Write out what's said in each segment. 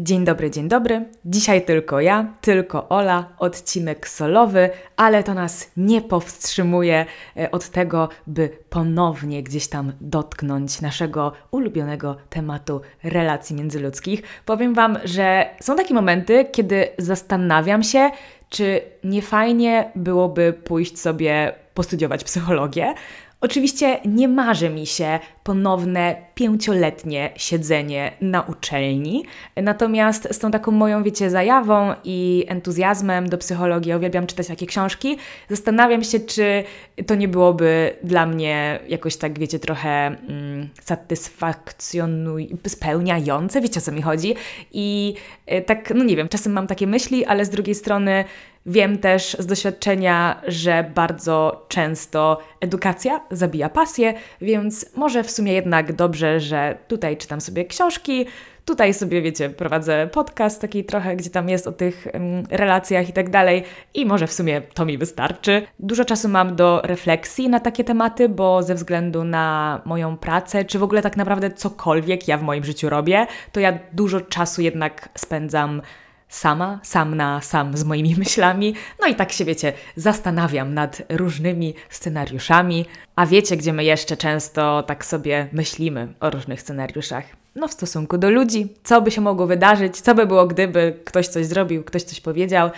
Dzień dobry, dzień dobry. Dzisiaj tylko ja, tylko Ola, odcinek solowy, ale to nas nie powstrzymuje e, od tego, by ponownie gdzieś tam dotknąć naszego ulubionego tematu relacji międzyludzkich. Powiem Wam, że są takie momenty, kiedy zastanawiam się, czy nie fajnie byłoby pójść sobie postudiować psychologię, Oczywiście nie marzy mi się ponowne pięcioletnie siedzenie na uczelni, natomiast z tą taką moją, wiecie, zajawą i entuzjazmem do psychologii, uwielbiam czytać takie książki, zastanawiam się, czy to nie byłoby dla mnie jakoś tak, wiecie, trochę mm, satysfakcjonujące, spełniające, wiecie o co mi chodzi. I e, tak, no nie wiem, czasem mam takie myśli, ale z drugiej strony Wiem też z doświadczenia, że bardzo często edukacja zabija pasję, więc może w sumie jednak dobrze, że tutaj czytam sobie książki, tutaj sobie, wiecie, prowadzę podcast taki trochę, gdzie tam jest o tych mm, relacjach i tak dalej i może w sumie to mi wystarczy. Dużo czasu mam do refleksji na takie tematy, bo ze względu na moją pracę, czy w ogóle tak naprawdę cokolwiek ja w moim życiu robię, to ja dużo czasu jednak spędzam sama, sam na sam z moimi myślami. No i tak się wiecie, zastanawiam nad różnymi scenariuszami, a wiecie, gdzie my jeszcze często tak sobie myślimy o różnych scenariuszach. No, w stosunku do ludzi, co by się mogło wydarzyć, co by było, gdyby ktoś coś zrobił, ktoś coś powiedział.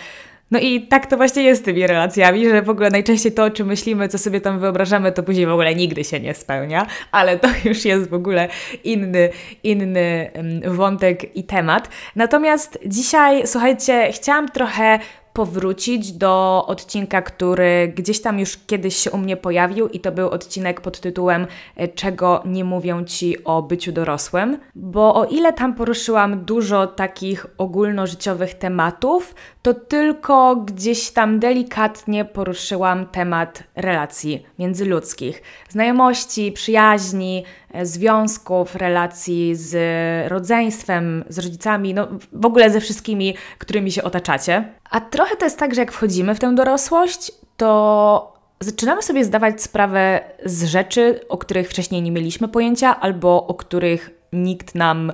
No i tak to właśnie jest z tymi relacjami, że w ogóle najczęściej to, o czym myślimy, co sobie tam wyobrażamy, to później w ogóle nigdy się nie spełnia, ale to już jest w ogóle inny, inny wątek i temat. Natomiast dzisiaj, słuchajcie, chciałam trochę powrócić do odcinka, który gdzieś tam już kiedyś się u mnie pojawił i to był odcinek pod tytułem e, Czego nie mówią ci o byciu dorosłym, bo o ile tam poruszyłam dużo takich ogólnożyciowych tematów, to tylko gdzieś tam delikatnie poruszyłam temat relacji międzyludzkich, znajomości, przyjaźni, e, związków, relacji z rodzeństwem, z rodzicami, no w ogóle ze wszystkimi, którymi się otaczacie. A trochę to jest tak, że jak wchodzimy w tę dorosłość, to zaczynamy sobie zdawać sprawę z rzeczy, o których wcześniej nie mieliśmy pojęcia albo o których nikt nam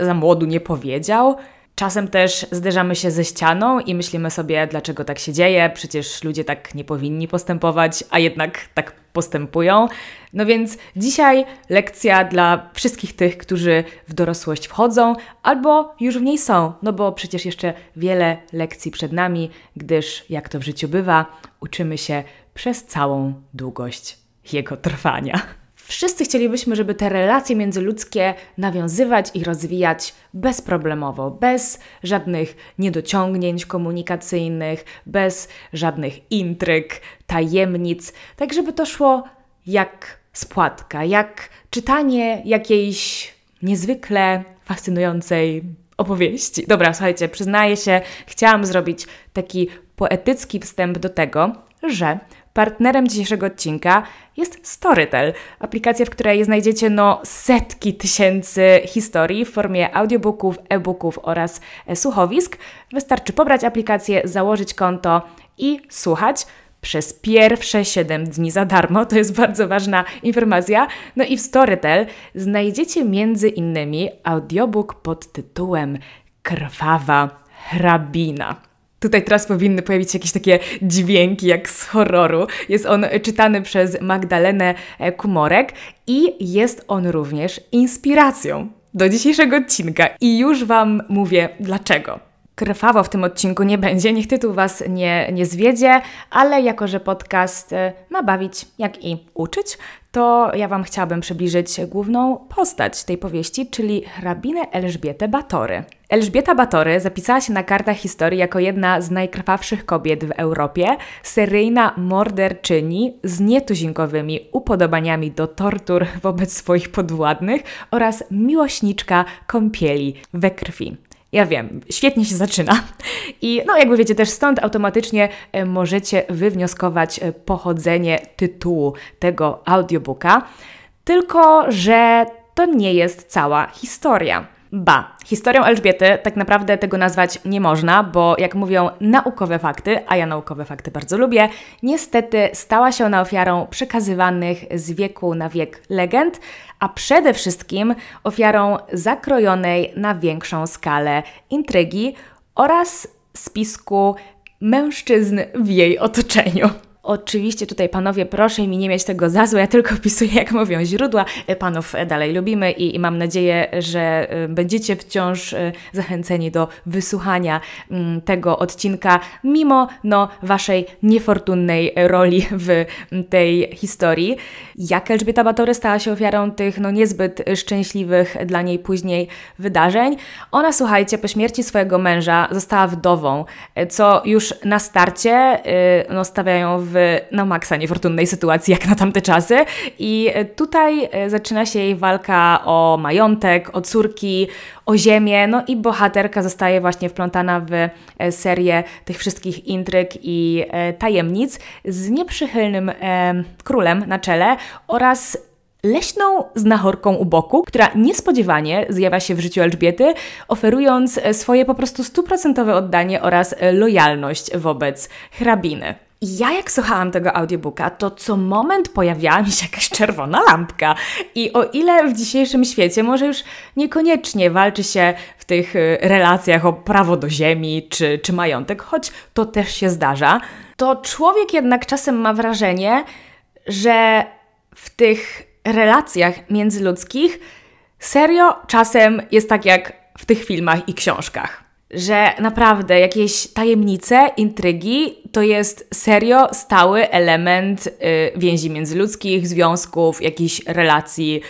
za młodu nie powiedział. Czasem też zderzamy się ze ścianą i myślimy sobie, dlaczego tak się dzieje, przecież ludzie tak nie powinni postępować, a jednak tak postępują. No więc dzisiaj lekcja dla wszystkich tych, którzy w dorosłość wchodzą albo już w niej są, no bo przecież jeszcze wiele lekcji przed nami, gdyż jak to w życiu bywa, uczymy się przez całą długość jego trwania. Wszyscy chcielibyśmy, żeby te relacje międzyludzkie nawiązywać i rozwijać bezproblemowo, bez żadnych niedociągnięć komunikacyjnych, bez żadnych intryg, tajemnic, tak żeby to szło jak spłatka, jak czytanie jakiejś niezwykle fascynującej opowieści. Dobra, słuchajcie, przyznaję się, chciałam zrobić taki poetycki wstęp do tego, że Partnerem dzisiejszego odcinka jest Storytel, aplikacja, w której znajdziecie no setki tysięcy historii w formie audiobooków, e-booków oraz e, słuchowisk. Wystarczy pobrać aplikację, założyć konto i słuchać przez pierwsze 7 dni za darmo. To jest bardzo ważna informacja. No i w Storytel znajdziecie między innymi audiobook pod tytułem Krwawa hrabina. Tutaj teraz powinny pojawić się jakieś takie dźwięki jak z horroru. Jest on czytany przez Magdalenę e, Kumorek i jest on również inspiracją do dzisiejszego odcinka. I już Wam mówię dlaczego krwawo w tym odcinku nie będzie, niech tytuł Was nie, nie zwiedzie, ale jako, że podcast e, ma bawić, jak i uczyć, to ja Wam chciałabym przybliżyć główną postać tej powieści, czyli hrabinę Elżbietę Batory. Elżbieta Batory zapisała się na kartach historii jako jedna z najkrwawszych kobiet w Europie, seryjna morderczyni z nietuzinkowymi upodobaniami do tortur wobec swoich podwładnych oraz miłośniczka kąpieli we krwi. Ja wiem, świetnie się zaczyna. I no, jakby wiecie, też stąd automatycznie e, możecie wywnioskować e, pochodzenie tytułu tego audiobooka. Tylko, że to nie jest cała historia. Ba, historią Elżbiety tak naprawdę tego nazwać nie można, bo jak mówią naukowe fakty, a ja naukowe fakty bardzo lubię, niestety stała się ona ofiarą przekazywanych z wieku na wiek legend, a przede wszystkim ofiarą zakrojonej na większą skalę intrygi oraz spisku mężczyzn w jej otoczeniu. Oczywiście tutaj panowie, proszę mi nie mieć tego za złe, ja tylko pisuję, jak mówią źródła. E, panów e, dalej lubimy i, i mam nadzieję, że e, będziecie wciąż zachęceni do wysłuchania mm, tego odcinka, mimo no, waszej niefortunnej roli w tej historii. Jak Elżbieta Batory stała się ofiarą tych no, niezbyt szczęśliwych dla niej później wydarzeń? Ona, słuchajcie, po śmierci swojego męża została wdową, co już na starcie no, stawiają w w na maksa niefortunnej sytuacji jak na tamte czasy i e, tutaj e, zaczyna się jej walka o majątek, o córki, o ziemię, no i bohaterka zostaje właśnie wplątana w e, serię tych wszystkich intryg i tajemnic z nieprzychylnym e, królem na czele oraz leśną znachorką u boku, która niespodziewanie zjawia się w życiu Elżbiety, oferując swoje po prostu stuprocentowe oddanie oraz lojalność wobec hrabiny. I ja jak słuchałam tego audiobooka, to co moment pojawiała mi się jakaś czerwona lampka. I o ile w dzisiejszym świecie może już niekoniecznie walczy się w tych y, relacjach o prawo do ziemi czy, czy majątek, choć to też się zdarza, to człowiek jednak czasem ma wrażenie, że w tych relacjach międzyludzkich serio czasem jest tak jak w tych filmach i książkach że naprawdę jakieś tajemnice, intrygi to jest serio stały element y, więzi międzyludzkich, związków, jakichś relacji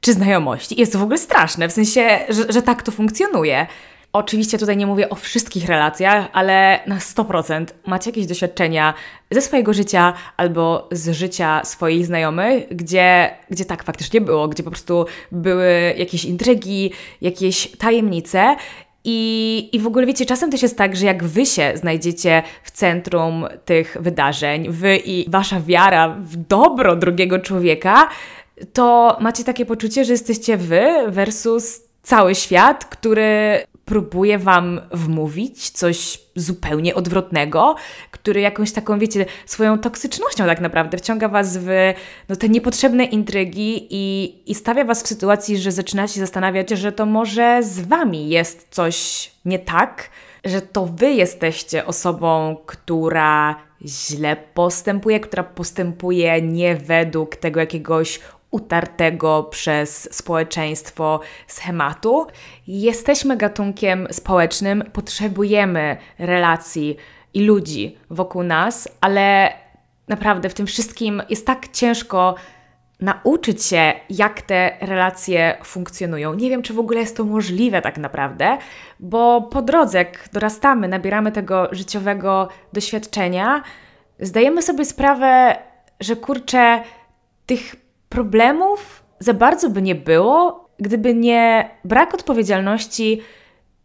czy znajomości. jest to w ogóle straszne, w sensie, że, że tak to funkcjonuje. Oczywiście tutaj nie mówię o wszystkich relacjach, ale na 100% macie jakieś doświadczenia ze swojego życia albo z życia swoich znajomych, gdzie, gdzie tak faktycznie było, gdzie po prostu były jakieś intrygi, jakieś tajemnice i, I w ogóle wiecie, czasem też jest tak, że jak wy się znajdziecie w centrum tych wydarzeń, wy i wasza wiara w dobro drugiego człowieka, to macie takie poczucie, że jesteście wy versus cały świat, który próbuje wam wmówić coś zupełnie odwrotnego, który jakąś taką, wiecie, swoją toksycznością tak naprawdę wciąga was w no, te niepotrzebne intrygi i, i stawia was w sytuacji, że zaczynacie zastanawiać, że to może z wami jest coś nie tak, że to wy jesteście osobą, która źle postępuje, która postępuje nie według tego jakiegoś utartego przez społeczeństwo schematu. Jesteśmy gatunkiem społecznym, potrzebujemy relacji i ludzi wokół nas, ale naprawdę w tym wszystkim jest tak ciężko nauczyć się, jak te relacje funkcjonują. Nie wiem, czy w ogóle jest to możliwe tak naprawdę, bo po drodze, jak dorastamy, nabieramy tego życiowego doświadczenia, zdajemy sobie sprawę, że kurczę, tych problemów za bardzo by nie było, gdyby nie brak odpowiedzialności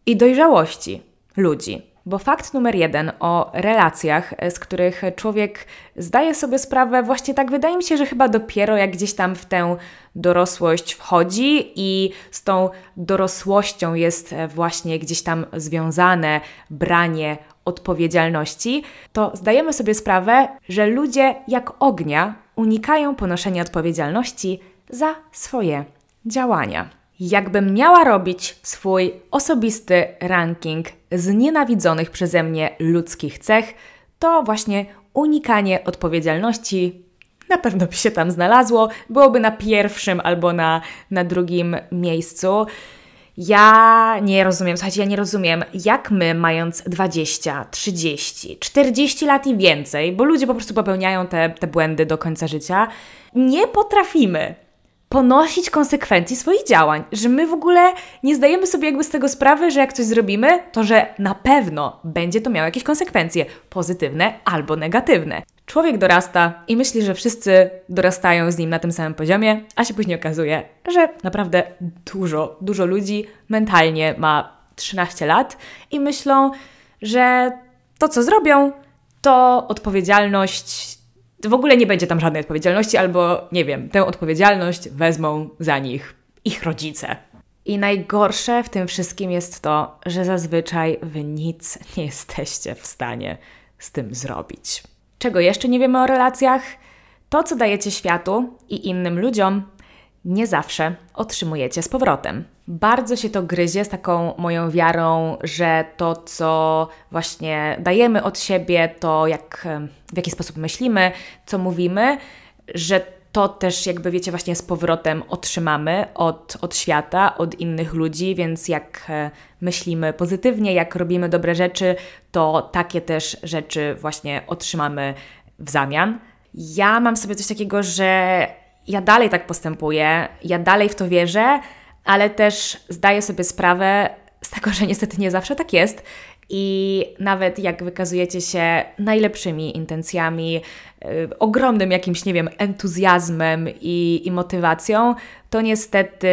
i dojrzałości ludzi. Bo fakt numer jeden o relacjach, z których człowiek zdaje sobie sprawę, właśnie tak wydaje mi się, że chyba dopiero jak gdzieś tam w tę dorosłość wchodzi i z tą dorosłością jest e, właśnie gdzieś tam związane branie odpowiedzialności, to zdajemy sobie sprawę, że ludzie jak ognia unikają ponoszenia odpowiedzialności za swoje działania. Jakbym miała robić swój osobisty ranking znienawidzonych przeze mnie ludzkich cech, to właśnie unikanie odpowiedzialności na pewno by się tam znalazło, byłoby na pierwszym albo na, na drugim miejscu. Ja nie rozumiem, słuchajcie, ja nie rozumiem, jak my, mając 20, 30, 40 lat i więcej, bo ludzie po prostu popełniają te, te błędy do końca życia, nie potrafimy ponosić konsekwencji swoich działań, że my w ogóle nie zdajemy sobie jakby z tego sprawy, że jak coś zrobimy, to że na pewno będzie to miało jakieś konsekwencje, pozytywne albo negatywne. Człowiek dorasta i myśli, że wszyscy dorastają z nim na tym samym poziomie, a się później okazuje, że naprawdę dużo, dużo ludzi mentalnie ma 13 lat i myślą, że to, co zrobią, to odpowiedzialność. W ogóle nie będzie tam żadnej odpowiedzialności, albo nie wiem, tę odpowiedzialność wezmą za nich ich rodzice. I najgorsze w tym wszystkim jest to, że zazwyczaj wy nic nie jesteście w stanie z tym zrobić czego jeszcze nie wiemy o relacjach, to co dajecie światu i innym ludziom, nie zawsze otrzymujecie z powrotem. Bardzo się to gryzie z taką moją wiarą, że to, co właśnie dajemy od siebie, to jak, w jaki sposób myślimy, co mówimy, że to też jakby wiecie właśnie z powrotem otrzymamy od, od świata, od innych ludzi, więc jak e, myślimy pozytywnie, jak robimy dobre rzeczy, to takie też rzeczy właśnie otrzymamy w zamian. Ja mam sobie coś takiego, że ja dalej tak postępuję, ja dalej w to wierzę, ale też zdaję sobie sprawę z tego, że niestety nie zawsze tak jest i nawet jak wykazujecie się najlepszymi intencjami, yy, ogromnym jakimś, nie wiem, entuzjazmem i, i motywacją, to niestety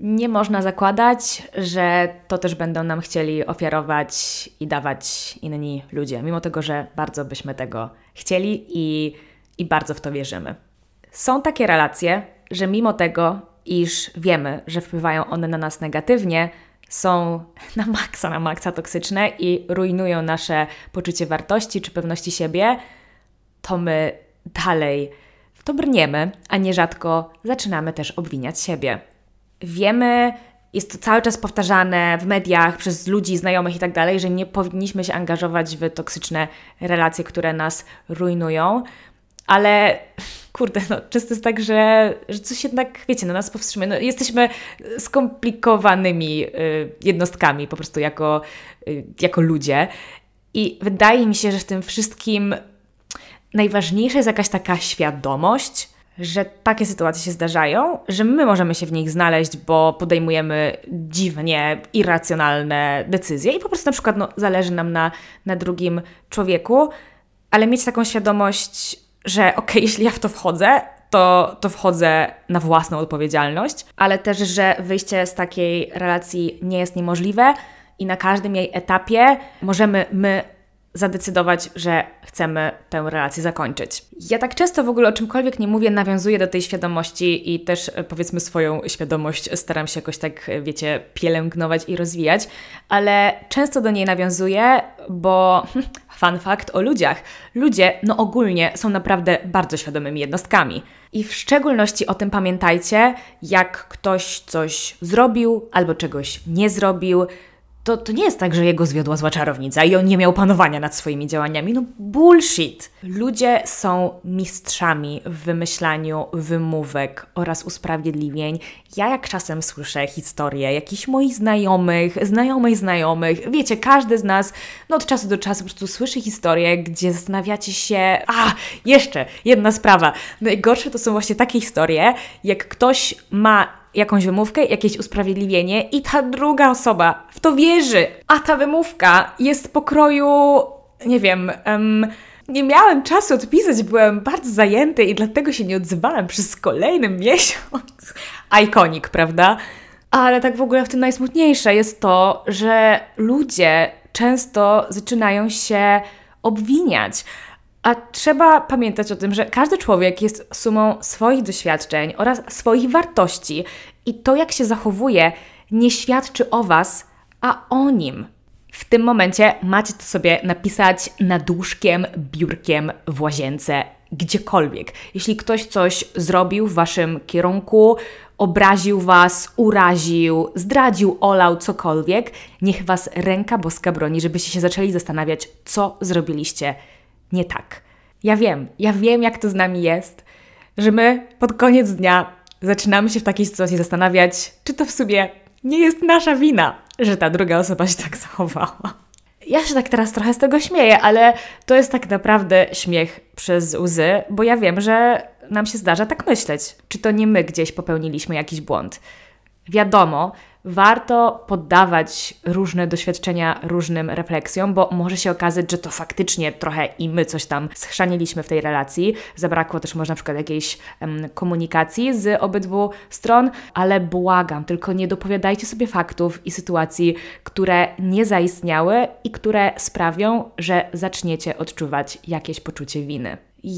nie można zakładać, że to też będą nam chcieli ofiarować i dawać inni ludzie, mimo tego, że bardzo byśmy tego chcieli i, i bardzo w to wierzymy. Są takie relacje, że mimo tego, iż wiemy, że wpływają one na nas negatywnie, są na maksa, na maksa toksyczne i rujnują nasze poczucie wartości czy pewności siebie, to my dalej w to brniemy, a nierzadko zaczynamy też obwiniać siebie. Wiemy, jest to cały czas powtarzane w mediach przez ludzi, znajomych i tak dalej, że nie powinniśmy się angażować w toksyczne relacje, które nas rujnują ale kurde, no, często jest tak, że, że coś jednak, wiecie, no, nas powstrzymuje. No, jesteśmy skomplikowanymi y, jednostkami po prostu jako, y, jako ludzie i wydaje mi się, że w tym wszystkim najważniejsza jest jakaś taka świadomość, że takie sytuacje się zdarzają, że my możemy się w nich znaleźć, bo podejmujemy dziwnie irracjonalne decyzje i po prostu na przykład no, zależy nam na, na drugim człowieku, ale mieć taką świadomość, że okej, okay, jeśli ja w to wchodzę, to, to wchodzę na własną odpowiedzialność, ale też, że wyjście z takiej relacji nie jest niemożliwe i na każdym jej etapie możemy my zadecydować, że chcemy tę relację zakończyć. Ja tak często w ogóle o czymkolwiek nie mówię, nawiązuję do tej świadomości i też e, powiedzmy swoją świadomość staram się jakoś tak, e, wiecie, pielęgnować i rozwijać, ale często do niej nawiązuję, bo hm, fun fact o ludziach. Ludzie, no ogólnie, są naprawdę bardzo świadomymi jednostkami. I w szczególności o tym pamiętajcie, jak ktoś coś zrobił albo czegoś nie zrobił, to, to nie jest tak, że jego zwiodła zła czarownica i on nie miał panowania nad swoimi działaniami. No bullshit! Ludzie są mistrzami w wymyślaniu wymówek oraz usprawiedliwień. Ja jak czasem słyszę historie jakichś moich znajomych, znajomych znajomych, wiecie, każdy z nas no od czasu do czasu po prostu słyszy historie, gdzie zastanawiacie się, a jeszcze jedna sprawa. Najgorsze to są właśnie takie historie, jak ktoś ma jakąś wymówkę, jakieś usprawiedliwienie i ta druga osoba w to wierzy, a ta wymówka jest pokroju, nie wiem, um, nie miałem czasu odpisać, byłem bardzo zajęty i dlatego się nie odzywałem przez kolejny miesiąc. Aikonik, prawda? Ale tak w ogóle w tym najsmutniejsze jest to, że ludzie często zaczynają się obwiniać. A trzeba pamiętać o tym, że każdy człowiek jest sumą swoich doświadczeń oraz swoich wartości i to, jak się zachowuje, nie świadczy o Was, a o nim. W tym momencie macie to sobie napisać nad łóżkiem, biurkiem, w łazience, gdziekolwiek. Jeśli ktoś coś zrobił w waszym kierunku, obraził was, uraził, zdradził, olał, cokolwiek, niech was ręka boska broni, żebyście się zaczęli zastanawiać, co zrobiliście nie tak. Ja wiem, ja wiem, jak to z nami jest, że my pod koniec dnia zaczynamy się w takiej sytuacji zastanawiać, czy to w sumie nie jest nasza wina, że ta druga osoba się tak zachowała. Ja się tak teraz trochę z tego śmieję, ale to jest tak naprawdę śmiech przez łzy, bo ja wiem, że nam się zdarza tak myśleć. Czy to nie my gdzieś popełniliśmy jakiś błąd? Wiadomo, warto poddawać różne doświadczenia różnym refleksjom, bo może się okazać, że to faktycznie trochę i my coś tam schrzaniliśmy w tej relacji. Zabrakło też może na przykład jakiejś komunikacji z obydwu stron, ale błagam, tylko nie dopowiadajcie sobie faktów i sytuacji, które nie zaistniały i które sprawią, że zaczniecie odczuwać jakieś poczucie winy.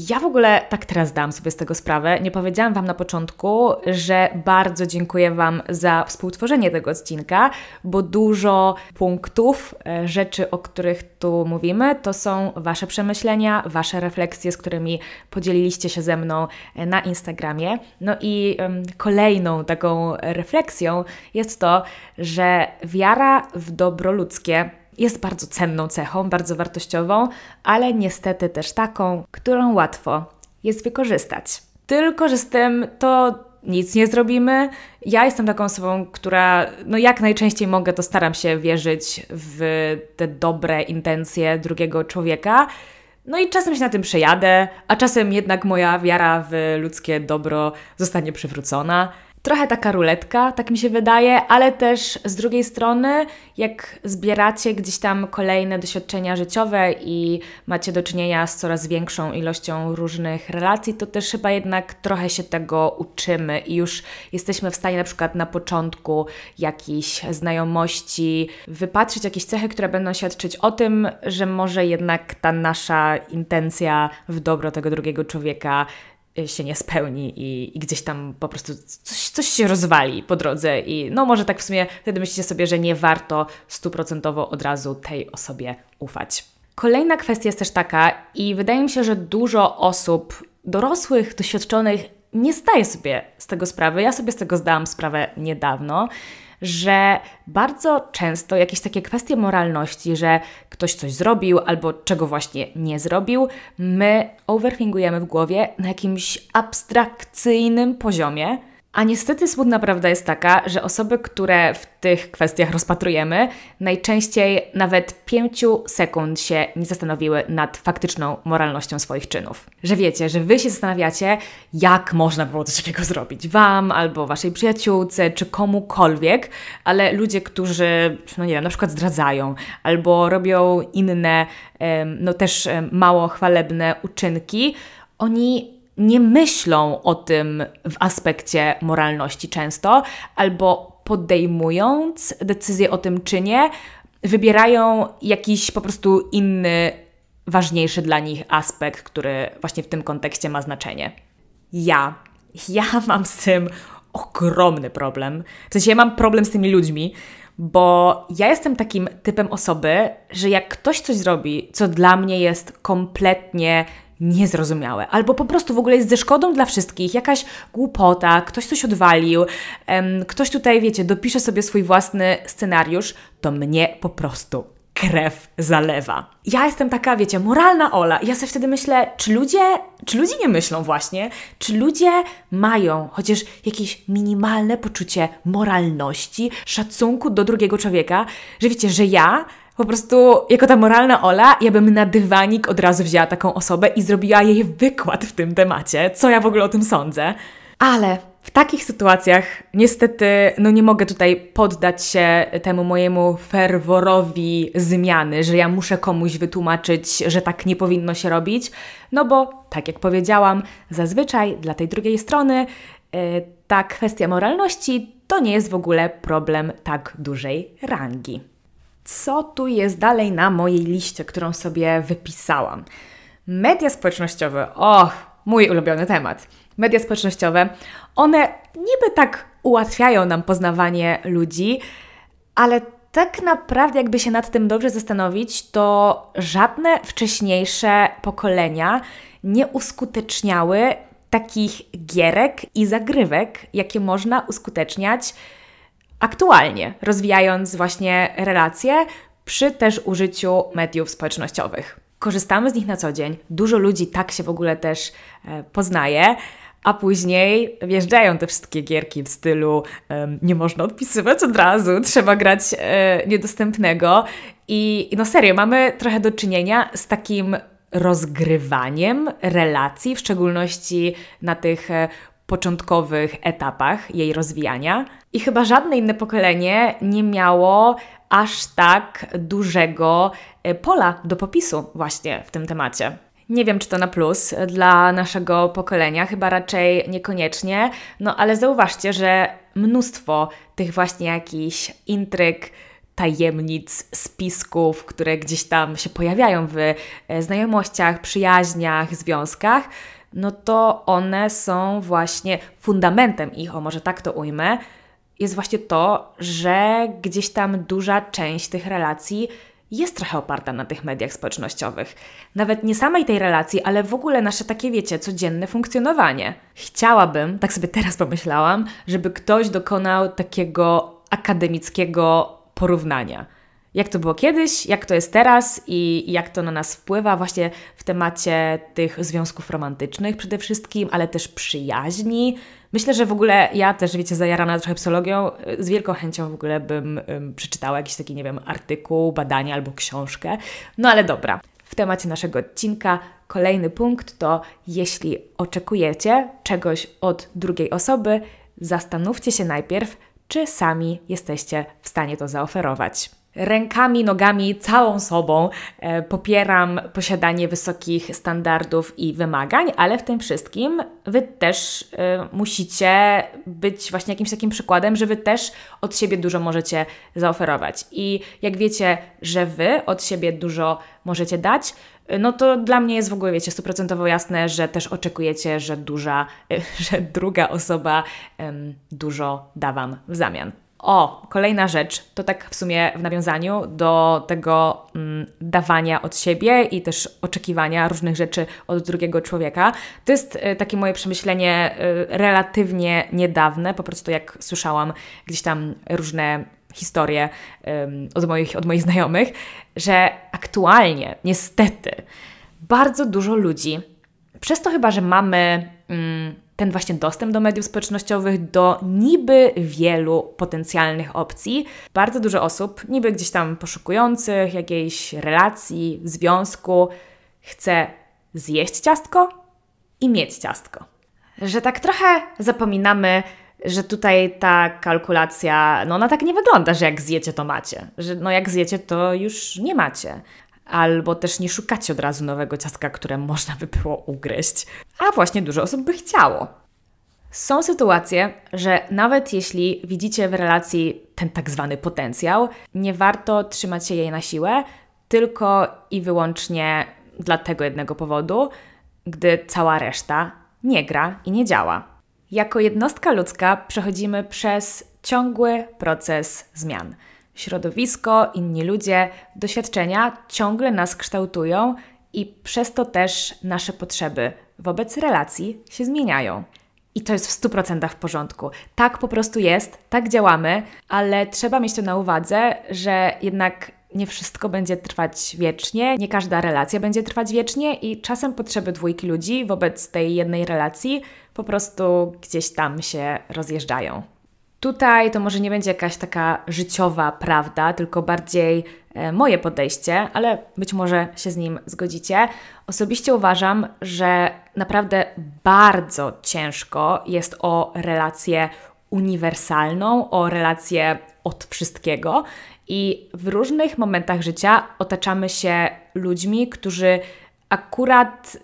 Ja w ogóle tak teraz dam sobie z tego sprawę. Nie powiedziałam Wam na początku, że bardzo dziękuję Wam za współtworzenie tego odcinka, bo dużo punktów, e, rzeczy, o których tu mówimy, to są Wasze przemyślenia, Wasze refleksje, z którymi podzieliliście się ze mną e, na Instagramie. No i kolejną taką refleksją jest to, że wiara w dobro ludzkie jest bardzo cenną cechą, bardzo wartościową, ale niestety też taką, którą łatwo jest wykorzystać. Tylko, że z tym to nic nie zrobimy. Ja jestem taką osobą, która no jak najczęściej mogę, to staram się wierzyć w te dobre intencje drugiego człowieka. No i czasem się na tym przejadę, a czasem jednak moja wiara w ludzkie dobro zostanie przywrócona trochę taka ruletka, tak mi się wydaje, ale też z drugiej strony, jak zbieracie gdzieś tam kolejne doświadczenia życiowe i macie do czynienia z coraz większą ilością różnych relacji, to też chyba jednak trochę się tego uczymy i już jesteśmy w stanie na przykład na początku jakiejś znajomości wypatrzyć jakieś cechy, które będą świadczyć o tym, że może jednak ta nasza intencja w dobro tego drugiego człowieka Y, się nie spełni i, i gdzieś tam po prostu coś, coś, się rozwali po drodze i no może tak w sumie wtedy myślicie sobie, że nie warto stuprocentowo od razu tej osobie ufać. Kolejna kwestia jest też taka i wydaje mi się, że dużo osób dorosłych, doświadczonych nie zdaje sobie z tego sprawy. Ja sobie z tego zdałam sprawę niedawno, że bardzo często jakieś takie kwestie moralności, że ktoś coś zrobił albo czego właśnie nie zrobił, my overthingujemy w głowie na jakimś abstrakcyjnym poziomie, a niestety smutna prawda jest taka, że osoby, które w tych kwestiach rozpatrujemy, najczęściej nawet pięciu sekund się nie zastanowiły nad faktyczną moralnością swoich czynów. Że wiecie, że wy się zastanawiacie, jak można było coś takiego zrobić wam albo waszej przyjaciółce czy komukolwiek, ale ludzie, którzy, no nie wiem, na przykład zdradzają albo robią inne, no też mało chwalebne uczynki, oni nie myślą o tym w aspekcie moralności często, albo podejmując decyzję o tym czy nie, wybierają jakiś po prostu inny, ważniejszy dla nich aspekt, który właśnie w tym kontekście ma znaczenie. Ja, ja mam z tym ogromny problem. W sensie ja mam problem z tymi ludźmi, bo ja jestem takim typem osoby, że jak ktoś coś zrobi, co dla mnie jest kompletnie niezrozumiałe, albo po prostu w ogóle jest ze szkodą dla wszystkich, jakaś głupota, ktoś coś odwalił, em, ktoś tutaj, wiecie, dopisze sobie swój własny scenariusz, to mnie po prostu krew zalewa. Ja jestem taka, wiecie, moralna Ola. Ja sobie wtedy myślę, czy ludzie, czy ludzie nie myślą właśnie, czy ludzie mają chociaż jakieś minimalne poczucie moralności, szacunku do drugiego człowieka, że wiecie, że ja po prostu jako ta moralna Ola, ja bym na dywanik od razu wzięła taką osobę i zrobiła jej wykład w tym temacie, co ja w ogóle o tym sądzę. Ale w takich sytuacjach niestety no nie mogę tutaj poddać się temu mojemu ferworowi zmiany, że ja muszę komuś wytłumaczyć, że tak nie powinno się robić, no bo tak jak powiedziałam, zazwyczaj dla tej drugiej strony yy, ta kwestia moralności to nie jest w ogóle problem tak dużej rangi co tu jest dalej na mojej liście, którą sobie wypisałam. Media społecznościowe, och, mój ulubiony temat. Media społecznościowe, one niby tak ułatwiają nam poznawanie ludzi, ale tak naprawdę, jakby się nad tym dobrze zastanowić, to żadne wcześniejsze pokolenia nie uskuteczniały takich gierek i zagrywek, jakie można uskuteczniać aktualnie, rozwijając właśnie relacje przy też użyciu mediów społecznościowych. Korzystamy z nich na co dzień. Dużo ludzi tak się w ogóle też e, poznaje a później wjeżdżają te wszystkie gierki w stylu um, nie można odpisywać od razu, trzeba grać e, niedostępnego. I no serio, mamy trochę do czynienia z takim rozgrywaniem relacji, w szczególności na tych e, początkowych etapach jej rozwijania. I chyba żadne inne pokolenie nie miało aż tak dużego e, pola do popisu właśnie w tym temacie. Nie wiem, czy to na plus dla naszego pokolenia, chyba raczej niekoniecznie, no ale zauważcie, że mnóstwo tych właśnie jakichś intryg, tajemnic, spisków, które gdzieś tam się pojawiają w e, znajomościach, przyjaźniach, związkach, no to one są właśnie fundamentem ich, o może tak to ujmę, jest właśnie to, że gdzieś tam duża część tych relacji jest trochę oparta na tych mediach społecznościowych. Nawet nie samej tej relacji, ale w ogóle nasze takie, wiecie, codzienne funkcjonowanie. Chciałabym, tak sobie teraz pomyślałam, żeby ktoś dokonał takiego akademickiego porównania jak to było kiedyś, jak to jest teraz i jak to na nas wpływa właśnie w temacie tych związków romantycznych przede wszystkim, ale też przyjaźni. Myślę, że w ogóle ja też, wiecie, zajarana trochę psychologią, z wielką chęcią w ogóle bym um, przeczytała jakiś taki, nie wiem, artykuł, badanie albo książkę. No ale dobra. W temacie naszego odcinka kolejny punkt to jeśli oczekujecie czegoś od drugiej osoby, zastanówcie się najpierw, czy sami jesteście w stanie to zaoferować rękami, nogami, całą sobą e, popieram posiadanie wysokich standardów i wymagań, ale w tym wszystkim Wy też e, musicie być właśnie jakimś takim przykładem, że Wy też od siebie dużo możecie zaoferować. I jak wiecie, że Wy od siebie dużo możecie dać, e, no to dla mnie jest w ogóle, wiecie, stuprocentowo jasne, że też oczekujecie, że duża, że druga osoba dużo da Wam w zamian. O, kolejna rzecz, to tak w sumie w nawiązaniu do tego mm, dawania od siebie i też oczekiwania różnych rzeczy od drugiego człowieka. To jest y, takie moje przemyślenie y, relatywnie niedawne, po prostu jak słyszałam gdzieś tam różne historie y, od, moich, od moich znajomych, że aktualnie, niestety, bardzo dużo ludzi, przez to chyba, że mamy mm, ten właśnie dostęp do mediów społecznościowych, do niby wielu potencjalnych opcji. Bardzo dużo osób, niby gdzieś tam poszukujących jakiejś relacji, związku, chce zjeść ciastko i mieć ciastko. Że tak trochę zapominamy, że tutaj ta kalkulacja, no ona tak nie wygląda, że jak zjecie, to macie. Że no jak zjecie, to już nie macie albo też nie szukać od razu nowego ciastka, które można by było ugryźć, a właśnie dużo osób by chciało. Są sytuacje, że nawet jeśli widzicie w relacji ten tak zwany potencjał, nie warto trzymać się jej na siłę, tylko i wyłącznie dla tego jednego powodu, gdy cała reszta nie gra i nie działa. Jako jednostka ludzka przechodzimy przez ciągły proces zmian środowisko, inni ludzie, doświadczenia ciągle nas kształtują i przez to też nasze potrzeby wobec relacji się zmieniają. I to jest w 100% w porządku. Tak po prostu jest, tak działamy, ale trzeba mieć to na uwadze, że jednak nie wszystko będzie trwać wiecznie, nie każda relacja będzie trwać wiecznie i czasem potrzeby dwójki ludzi wobec tej jednej relacji po prostu gdzieś tam się rozjeżdżają. Tutaj to może nie będzie jakaś taka życiowa prawda, tylko bardziej e, moje podejście, ale być może się z nim zgodzicie. Osobiście uważam, że naprawdę bardzo ciężko jest o relację uniwersalną, o relację od wszystkiego i w różnych momentach życia otaczamy się ludźmi, którzy akurat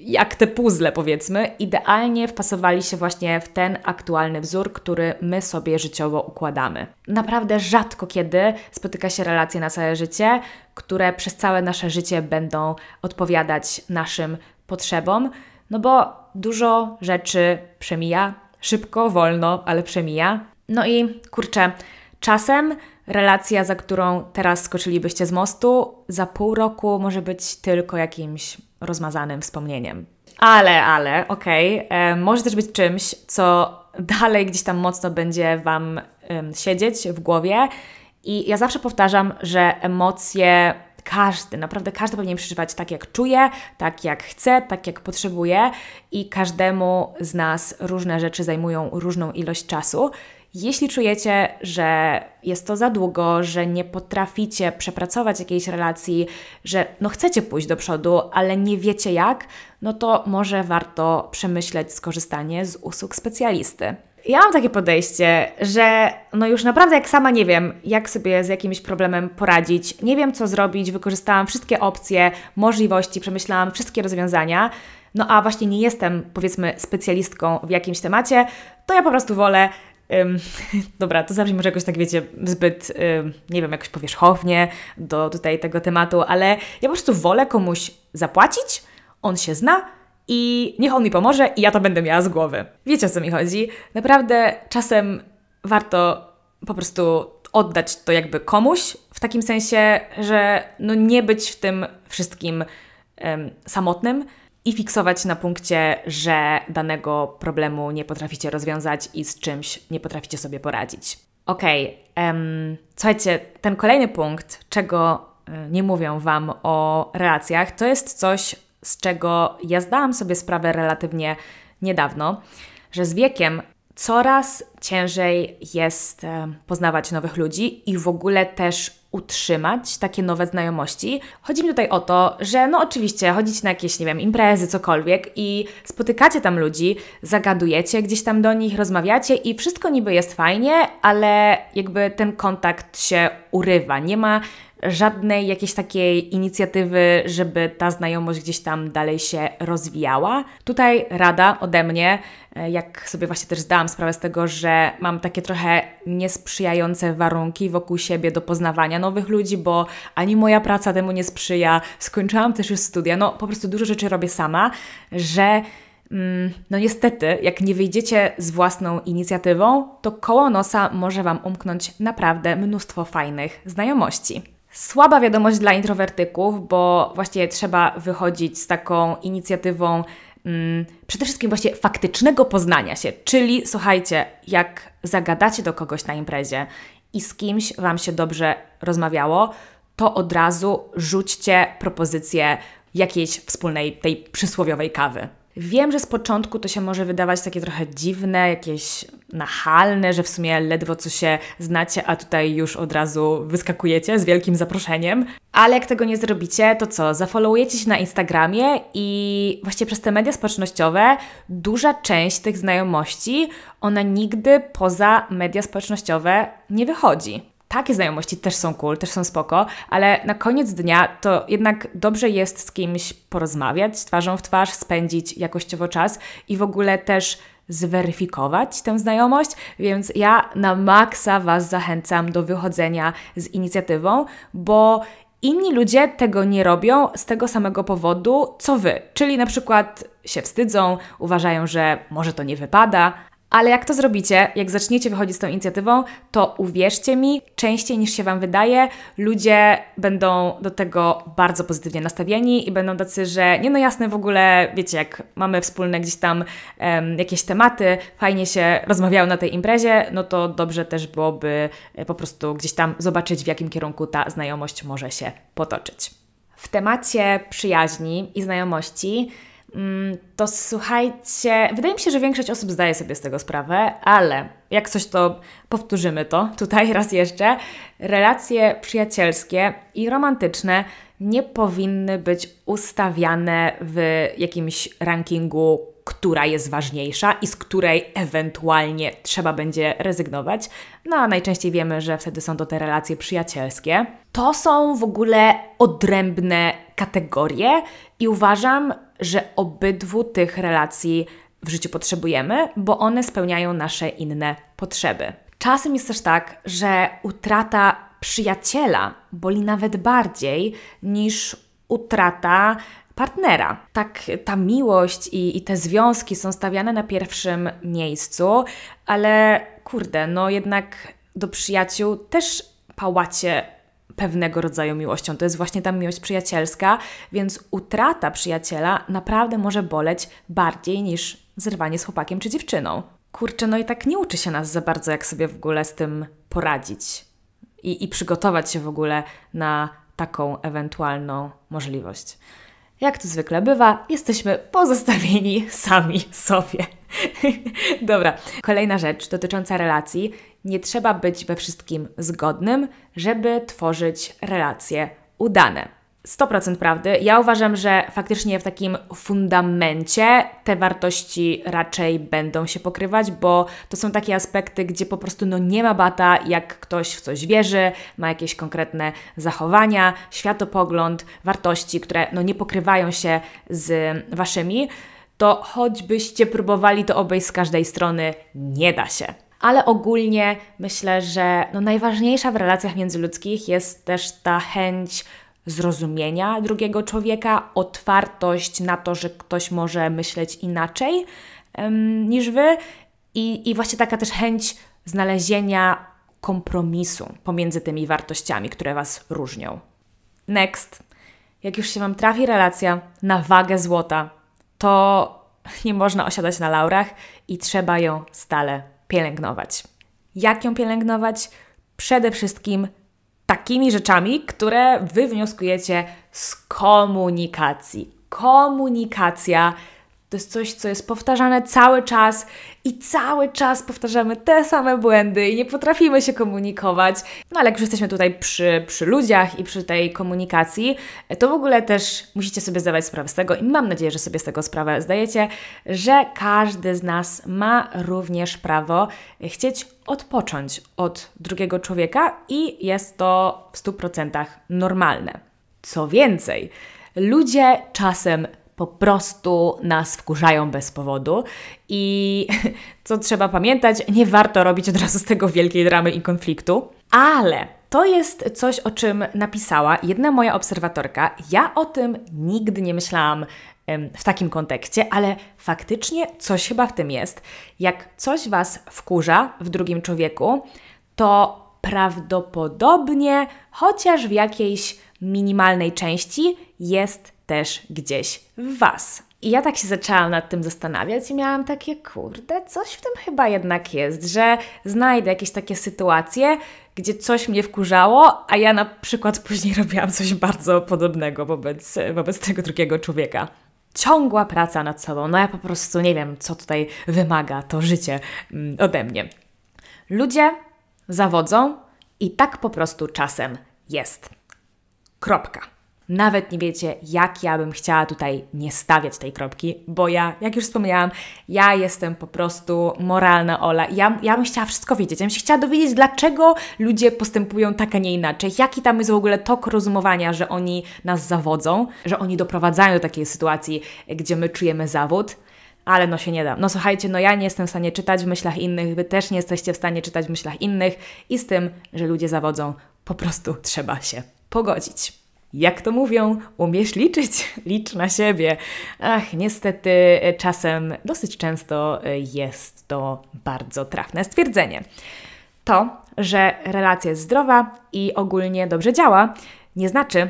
jak te puzzle, powiedzmy, idealnie wpasowali się właśnie w ten aktualny wzór, który my sobie życiowo układamy. Naprawdę rzadko kiedy spotyka się relacje na całe życie, które przez całe nasze życie będą odpowiadać naszym potrzebom, no bo dużo rzeczy przemija, szybko, wolno, ale przemija. No i kurczę, czasem relacja, za którą teraz skoczylibyście z mostu, za pół roku może być tylko jakimś rozmazanym wspomnieniem. Ale, ale, okej, okay, może też być czymś, co dalej gdzieś tam mocno będzie Wam siedzieć w głowie. I ja zawsze powtarzam, że emocje każdy, naprawdę każdy powinien przeżywać tak, jak czuje, tak, jak chce, tak, jak potrzebuje, i każdemu z nas różne rzeczy zajmują różną ilość czasu. Jeśli czujecie, że jest to za długo, że nie potraficie przepracować jakiejś relacji, że no chcecie pójść do przodu, ale nie wiecie jak, no to może warto przemyśleć skorzystanie z usług specjalisty. Ja mam takie podejście, że no już naprawdę jak sama nie wiem, jak sobie z jakimś problemem poradzić, nie wiem co zrobić, wykorzystałam wszystkie opcje, możliwości, przemyślałam wszystkie rozwiązania, no a właśnie nie jestem powiedzmy specjalistką w jakimś temacie, to ja po prostu wolę Ym, dobra, to zawsze może jakoś tak, wiecie, zbyt, ym, nie wiem, jakoś powierzchownie do tutaj tego tematu, ale ja po prostu wolę komuś zapłacić, on się zna i niech on mi pomoże i ja to będę miała z głowy. Wiecie, o co mi chodzi? Naprawdę czasem warto po prostu oddać to jakby komuś, w takim sensie, że no nie być w tym wszystkim samotnym, i fiksować na punkcie, że danego problemu nie potraficie rozwiązać i z czymś nie potraficie sobie poradzić. Okej, okay, słuchajcie, ten kolejny punkt, czego e, nie mówią Wam o relacjach, to jest coś, z czego ja zdałam sobie sprawę relatywnie niedawno, że z wiekiem coraz ciężej jest e, poznawać nowych ludzi i w ogóle też utrzymać takie nowe znajomości. Chodzi mi tutaj o to, że no oczywiście chodzicie na jakieś, nie wiem, imprezy, cokolwiek i spotykacie tam ludzi, zagadujecie gdzieś tam do nich, rozmawiacie i wszystko niby jest fajnie, ale jakby ten kontakt się urywa. Nie ma żadnej jakiejś takiej inicjatywy, żeby ta znajomość gdzieś tam dalej się rozwijała. Tutaj rada ode mnie, e, jak sobie właśnie też zdałam sprawę z tego, że mam takie trochę niesprzyjające warunki wokół siebie do poznawania nowych ludzi, bo ani moja praca temu nie sprzyja, skończyłam też już studia, no po prostu dużo rzeczy robię sama, że mm, no niestety, jak nie wyjdziecie z własną inicjatywą, to koło nosa może Wam umknąć naprawdę mnóstwo fajnych znajomości. Słaba wiadomość dla introwertyków, bo właśnie trzeba wychodzić z taką inicjatywą mm, przede wszystkim właśnie faktycznego poznania się. Czyli słuchajcie, jak zagadacie do kogoś na imprezie i z kimś Wam się dobrze rozmawiało, to od razu rzućcie propozycję jakiejś wspólnej tej przysłowiowej kawy. Wiem, że z początku to się może wydawać takie trochę dziwne, jakieś nachalne, że w sumie ledwo co się znacie, a tutaj już od razu wyskakujecie z wielkim zaproszeniem. Ale jak tego nie zrobicie, to co? Zafollowujecie się na Instagramie i właśnie przez te media społecznościowe duża część tych znajomości, ona nigdy poza media społecznościowe nie wychodzi takie znajomości też są cool, też są spoko, ale na koniec dnia to jednak dobrze jest z kimś porozmawiać twarzą w twarz, spędzić jakościowo czas i w ogóle też zweryfikować tę znajomość, więc ja na maksa Was zachęcam do wychodzenia z inicjatywą, bo inni ludzie tego nie robią z tego samego powodu, co Wy. Czyli na przykład się wstydzą, uważają, że może to nie wypada, ale jak to zrobicie, jak zaczniecie wychodzić z tą inicjatywą, to uwierzcie mi, częściej niż się Wam wydaje, ludzie będą do tego bardzo pozytywnie nastawieni i będą tacy, że nie no jasne w ogóle, wiecie, jak mamy wspólne gdzieś tam um, jakieś tematy, fajnie się rozmawiają na tej imprezie, no to dobrze też byłoby e, po prostu gdzieś tam zobaczyć, w jakim kierunku ta znajomość może się potoczyć. W temacie przyjaźni i znajomości Mm, to słuchajcie, wydaje mi się, że większość osób zdaje sobie z tego sprawę, ale jak coś to powtórzymy to tutaj raz jeszcze. Relacje przyjacielskie i romantyczne nie powinny być ustawiane w jakimś rankingu która jest ważniejsza i z której ewentualnie trzeba będzie rezygnować. No a najczęściej wiemy, że wtedy są to te relacje przyjacielskie. To są w ogóle odrębne kategorie i uważam, że obydwu tych relacji w życiu potrzebujemy, bo one spełniają nasze inne potrzeby. Czasem jest też tak, że utrata przyjaciela boli nawet bardziej niż utrata partnera. Tak ta miłość i, i te związki są stawiane na pierwszym miejscu, ale kurde, no jednak do przyjaciół też pałacie pewnego rodzaju miłością. To jest właśnie ta miłość przyjacielska, więc utrata przyjaciela naprawdę może boleć bardziej niż zerwanie z chłopakiem czy dziewczyną. Kurczę, no i tak nie uczy się nas za bardzo, jak sobie w ogóle z tym poradzić i, i przygotować się w ogóle na taką ewentualną możliwość. Jak to zwykle bywa, jesteśmy pozostawieni sami sobie. Dobra, kolejna rzecz dotycząca relacji. Nie trzeba być we wszystkim zgodnym, żeby tworzyć relacje udane. 100% prawdy. Ja uważam, że faktycznie w takim fundamencie te wartości raczej będą się pokrywać, bo to są takie aspekty, gdzie po prostu no nie ma bata, jak ktoś w coś wierzy, ma jakieś konkretne zachowania, światopogląd, wartości, które no nie pokrywają się z waszymi, to choćbyście próbowali to obejść z każdej strony, nie da się ale ogólnie myślę, że no najważniejsza w relacjach międzyludzkich jest też ta chęć zrozumienia drugiego człowieka, otwartość na to, że ktoś może myśleć inaczej um, niż wy i, i właśnie taka też chęć znalezienia kompromisu pomiędzy tymi wartościami, które was różnią. Next. Jak już się wam trafi relacja na wagę złota, to nie można osiadać na laurach i trzeba ją stale pielęgnować. Jak ją pielęgnować? Przede wszystkim takimi rzeczami, które wy wnioskujecie z komunikacji. Komunikacja to jest coś, co jest powtarzane cały czas i cały czas powtarzamy te same błędy i nie potrafimy się komunikować. No ale jak już jesteśmy tutaj przy, przy ludziach i przy tej komunikacji, to w ogóle też musicie sobie zdawać sprawę z tego i mam nadzieję, że sobie z tego sprawę zdajecie, że każdy z nas ma również prawo chcieć odpocząć od drugiego człowieka i jest to w 100% normalne. Co więcej, ludzie czasem po prostu nas wkurzają bez powodu. I co trzeba pamiętać, nie warto robić od razu z tego wielkiej dramy i konfliktu, ale to jest coś, o czym napisała jedna moja obserwatorka. Ja o tym nigdy nie myślałam w takim kontekście, ale faktycznie coś chyba w tym jest. Jak coś Was wkurza w drugim człowieku, to prawdopodobnie, chociaż w jakiejś minimalnej części, jest też gdzieś w Was. I ja tak się zaczęłam nad tym zastanawiać i miałam takie, kurde, coś w tym chyba jednak jest, że znajdę jakieś takie sytuacje, gdzie coś mnie wkurzało, a ja na przykład później robiłam coś bardzo podobnego wobec, wobec tego drugiego człowieka ciągła praca nad sobą. No ja po prostu nie wiem, co tutaj wymaga to życie mm, ode mnie. Ludzie zawodzą i tak po prostu czasem jest. Kropka. Nawet nie wiecie, jak ja bym chciała tutaj nie stawiać tej kropki, bo ja, jak już wspomniałam, ja jestem po prostu moralna Ola. Ja, ja bym chciała wszystko wiedzieć. Ja bym się chciała dowiedzieć, dlaczego ludzie postępują tak, a nie inaczej. Jaki tam jest w ogóle tok rozumowania, że oni nas zawodzą, że oni doprowadzają do takiej sytuacji, gdzie my czujemy zawód ale no się nie da. No słuchajcie, no ja nie jestem w stanie czytać w myślach innych, wy też nie jesteście w stanie czytać w myślach innych i z tym, że ludzie zawodzą, po prostu trzeba się pogodzić jak to mówią, umiesz liczyć, licz na siebie. Ach, niestety e, czasem, dosyć często e, jest to bardzo trafne stwierdzenie. To, że relacja jest zdrowa i ogólnie dobrze działa, nie znaczy,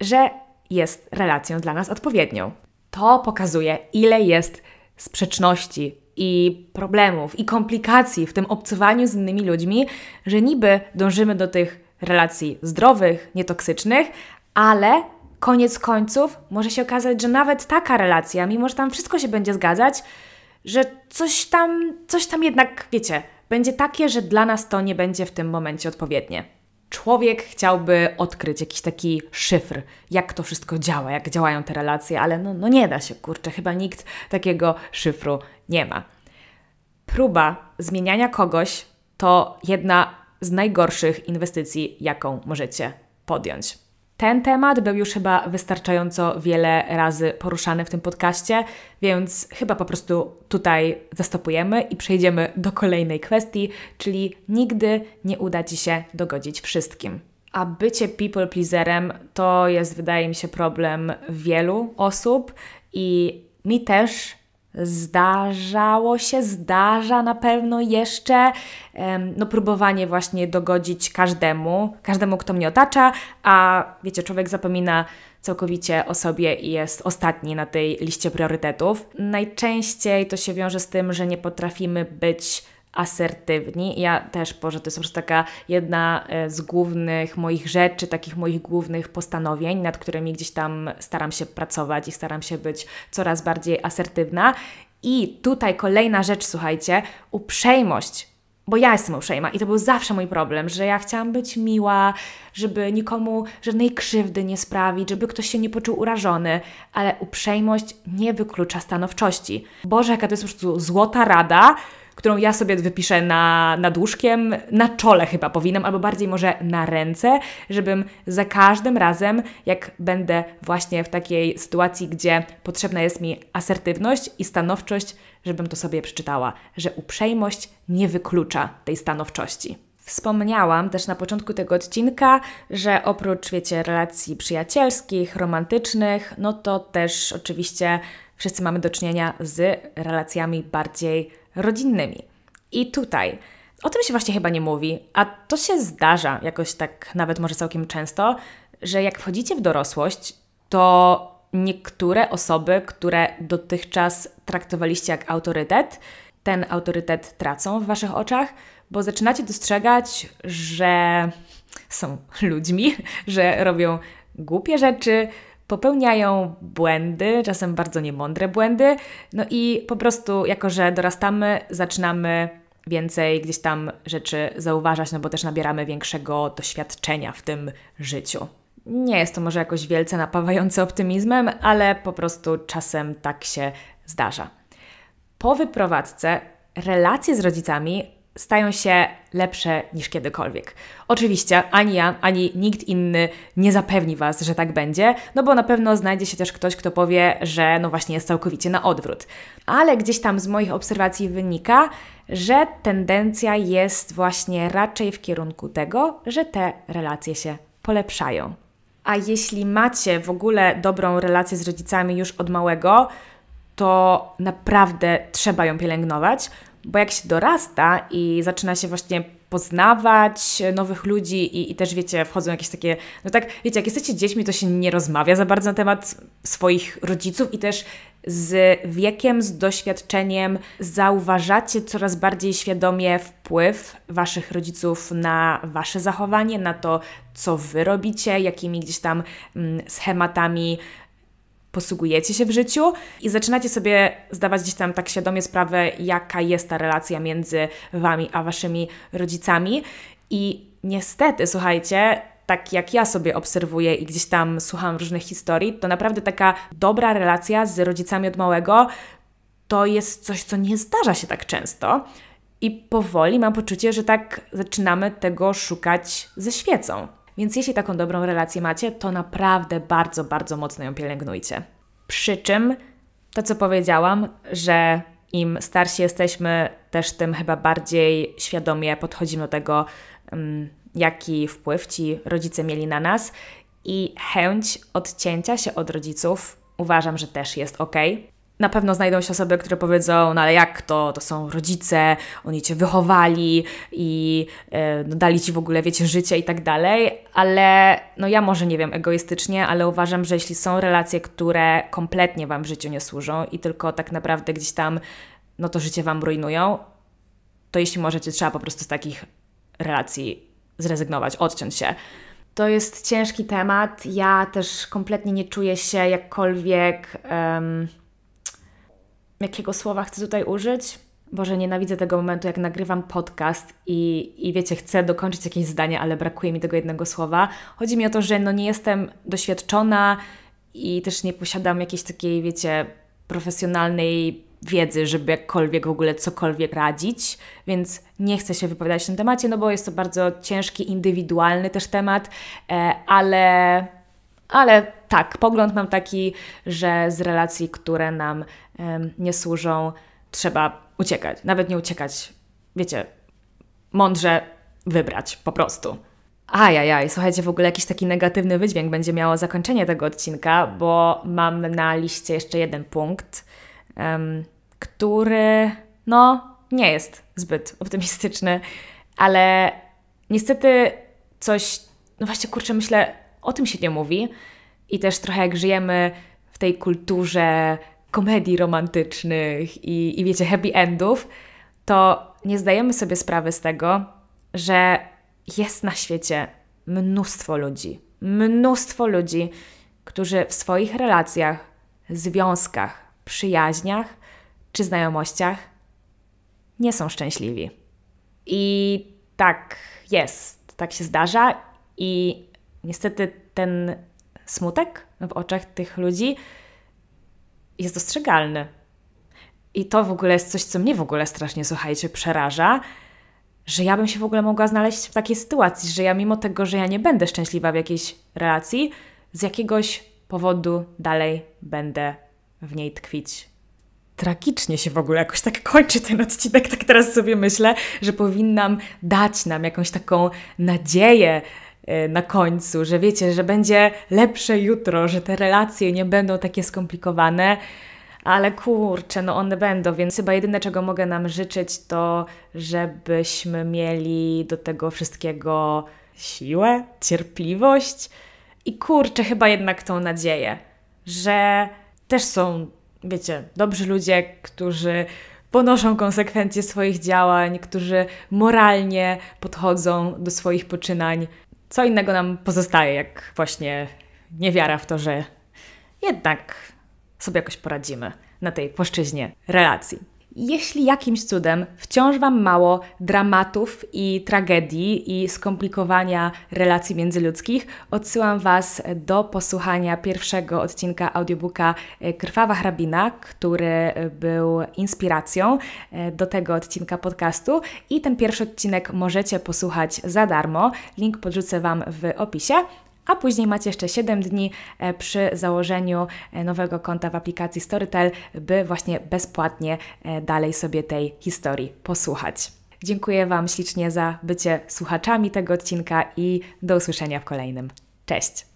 że jest relacją dla nas odpowiednią. To pokazuje, ile jest sprzeczności i problemów i komplikacji w tym obcowaniu z innymi ludźmi, że niby dążymy do tych relacji zdrowych, nietoksycznych, ale koniec końców może się okazać, że nawet taka relacja, mimo że tam wszystko się będzie zgadzać, że coś tam, coś tam jednak, wiecie, będzie takie, że dla nas to nie będzie w tym momencie odpowiednie. Człowiek chciałby odkryć jakiś taki szyfr, jak to wszystko działa, jak działają te relacje, ale no, no nie da się, kurczę, chyba nikt takiego szyfru nie ma. Próba zmieniania kogoś to jedna z najgorszych inwestycji, jaką możecie podjąć. Ten temat był już chyba wystarczająco wiele razy poruszany w tym podcaście, więc chyba po prostu tutaj zastopujemy i przejdziemy do kolejnej kwestii, czyli nigdy nie uda Ci się dogodzić wszystkim. A bycie people pleaserem to jest, wydaje mi się, problem wielu osób i mi też Zdarzało się, zdarza na pewno jeszcze no, próbowanie właśnie dogodzić każdemu, każdemu, kto mnie otacza, a wiecie, człowiek zapomina całkowicie o sobie i jest ostatni na tej liście priorytetów. Najczęściej to się wiąże z tym, że nie potrafimy być asertywni. Ja też, Boże, to jest po prostu taka jedna e, z głównych moich rzeczy, takich moich głównych postanowień, nad którymi gdzieś tam staram się pracować i staram się być coraz bardziej asertywna. I tutaj kolejna rzecz, słuchajcie, uprzejmość bo ja jestem uprzejma i to był zawsze mój problem, że ja chciałam być miła, żeby nikomu żadnej krzywdy nie sprawić, żeby ktoś się nie poczuł urażony, ale uprzejmość nie wyklucza stanowczości. Boże, jaka to jest po prostu złota rada, którą ja sobie wypiszę na, nad łóżkiem, na czole chyba powinnam, albo bardziej może na ręce, żebym za każdym razem, jak będę właśnie w takiej sytuacji, gdzie potrzebna jest mi asertywność i stanowczość, żebym to sobie przeczytała, że uprzejmość nie wyklucza tej stanowczości. Wspomniałam też na początku tego odcinka, że oprócz, wiecie, relacji przyjacielskich, romantycznych, no to też oczywiście wszyscy mamy do czynienia z relacjami bardziej rodzinnymi. I tutaj o tym się właśnie chyba nie mówi, a to się zdarza jakoś tak, nawet może całkiem często, że jak wchodzicie w dorosłość, to niektóre osoby, które dotychczas traktowaliście jak autorytet, ten autorytet tracą w waszych oczach, bo zaczynacie dostrzegać, że są ludźmi, że robią głupie rzeczy, popełniają błędy, czasem bardzo niemądre błędy, no i po prostu, jako że dorastamy, zaczynamy więcej gdzieś tam rzeczy zauważać, no bo też nabieramy większego doświadczenia w tym życiu. Nie jest to może jakoś wielce napawające optymizmem, ale po prostu czasem tak się zdarza. Po wyprowadzce relacje z rodzicami stają się lepsze niż kiedykolwiek. Oczywiście ani ja, ani nikt inny nie zapewni Was, że tak będzie, no bo na pewno znajdzie się też ktoś, kto powie, że no właśnie jest całkowicie na odwrót. Ale gdzieś tam z moich obserwacji wynika, że tendencja jest właśnie raczej w kierunku tego, że te relacje się polepszają. A jeśli macie w ogóle dobrą relację z rodzicami już od małego, to naprawdę trzeba ją pielęgnować, bo jak się dorasta i zaczyna się właśnie poznawać nowych ludzi i, i, też, wiecie, wchodzą jakieś takie, no tak, wiecie, jak jesteście dziećmi, to się nie rozmawia za bardzo na temat swoich rodziców i też z wiekiem, z doświadczeniem zauważacie coraz bardziej świadomie wpływ waszych rodziców na wasze zachowanie, na to, co wy robicie, jakimi gdzieś tam mm, schematami posługujecie się w życiu i zaczynacie sobie zdawać gdzieś tam tak świadomie sprawę, jaka jest ta relacja między wami a waszymi rodzicami. I niestety, słuchajcie, tak jak ja sobie obserwuję i gdzieś tam słucham różnych historii, to naprawdę taka dobra relacja z rodzicami od małego to jest coś, co nie zdarza się tak często. I powoli mam poczucie, że tak zaczynamy tego szukać ze świecą. Więc jeśli taką dobrą relację macie, to naprawdę bardzo, bardzo mocno ją pielęgnujcie. Przy czym to, co powiedziałam, że im starsi jesteśmy, też tym chyba bardziej świadomie podchodzimy do tego, mm, jaki wpływ ci rodzice mieli na nas i chęć odcięcia się od rodziców uważam, że też jest ok na pewno znajdą się osoby, które powiedzą, no ale jak to, to są rodzice, oni cię wychowali i e, no, dali ci w ogóle, wiecie, życie i tak dalej, ale no ja może nie wiem egoistycznie, ale uważam, że jeśli są relacje, które kompletnie wam w życiu nie służą i tylko tak naprawdę gdzieś tam, no to życie wam rujnują, to jeśli możecie, trzeba po prostu z takich relacji zrezygnować, odciąć się. To jest ciężki temat. Ja też kompletnie nie czuję się jakkolwiek jakiego słowa chcę tutaj użyć. Boże, nienawidzę tego momentu, jak nagrywam podcast i, i wiecie, chcę dokończyć jakieś zdanie, ale brakuje mi tego jednego słowa. Chodzi mi o to, że no nie jestem doświadczona i też nie posiadam jakiejś takiej, wiecie, profesjonalnej wiedzy, żeby jakkolwiek w ogóle cokolwiek radzić, więc nie chcę się wypowiadać w tym temacie, no bo jest to bardzo ciężki, indywidualny też temat, e, ale, ale tak, pogląd mam taki, że z relacji, które nam nie służą, trzeba uciekać. Nawet nie uciekać, wiecie, mądrze wybrać po prostu. Ajajaj, słuchajcie, w ogóle jakiś taki negatywny wydźwięk będzie miało zakończenie tego odcinka, bo mam na liście jeszcze jeden punkt, który no nie jest zbyt optymistyczny, ale niestety coś, no właśnie kurczę, myślę, o tym się nie mówi i też trochę jak żyjemy w tej kulturze komedii romantycznych i, i wiecie, happy endów, to nie zdajemy sobie sprawy z tego, że jest na świecie mnóstwo ludzi, mnóstwo ludzi, którzy w swoich relacjach, związkach, przyjaźniach czy znajomościach nie są szczęśliwi. I tak jest, tak się zdarza, i niestety ten smutek w oczach tych ludzi jest dostrzegalny. I to w ogóle jest coś, co mnie w ogóle strasznie, słuchajcie, przeraża, że ja bym się w ogóle mogła znaleźć w takiej sytuacji, że ja mimo tego, że ja nie będę szczęśliwa w jakiejś relacji, z jakiegoś powodu dalej będę w niej tkwić. Tragicznie się w ogóle jakoś tak kończy ten odcinek, tak teraz sobie myślę, że powinnam dać nam jakąś taką nadzieję, E, na końcu, że wiecie, że będzie lepsze jutro, że te relacje nie będą takie skomplikowane. Ale kurczę, no one będą, więc chyba jedyne, czego mogę nam życzyć, to żebyśmy mieli do tego wszystkiego siłę, cierpliwość i kurczę, chyba jednak tą nadzieję, że też są, wiecie, dobrzy ludzie, którzy ponoszą konsekwencje swoich działań, którzy moralnie podchodzą do swoich poczynań co innego nam pozostaje, jak właśnie niewiara w to, że jednak sobie jakoś poradzimy na tej płaszczyźnie relacji. Jeśli jakimś cudem wciąż Wam mało dramatów i tragedii i skomplikowania relacji międzyludzkich, odsyłam Was do posłuchania pierwszego odcinka audiobooka e, Krwawa Hrabina, który e, był inspiracją e, do tego odcinka podcastu. I ten pierwszy odcinek możecie posłuchać za darmo. Link podrzucę Wam w opisie a później macie jeszcze 7 dni e, przy założeniu e, nowego konta w aplikacji Storytel, by właśnie bezpłatnie e, dalej sobie tej historii posłuchać. Dziękuję Wam ślicznie za bycie słuchaczami tego odcinka i do usłyszenia w kolejnym. Cześć!